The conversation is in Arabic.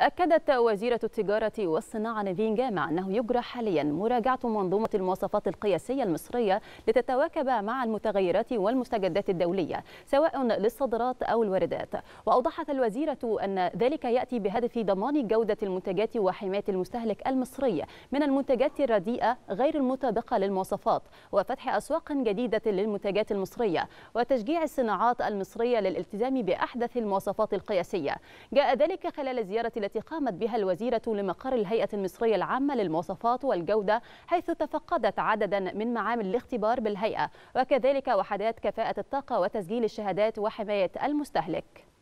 أكدت وزيرة التجارة والصناعة نيفين جامع أنه يجرى حاليا مراجعة منظومة المواصفات القياسية المصرية لتتواكب مع المتغيرات والمستجدات الدولية سواء للصادرات أو الواردات وأوضحت الوزيرة أن ذلك يأتي بهدف ضمان جودة المنتجات وحماية المستهلك المصري من المنتجات الرديئة غير المطابقة للمواصفات وفتح أسواق جديدة للمنتجات المصرية وتشجيع الصناعات المصرية للالتزام بأحدث المواصفات القياسية جاء ذلك خلال زيارة التي قامت بها الوزيرة لمقر الهيئة المصرية العامة للمواصفات والجودة حيث تفقدت عددا من معامل الاختبار بالهيئة وكذلك وحدات كفاءة الطاقة وتسجيل الشهادات وحماية المستهلك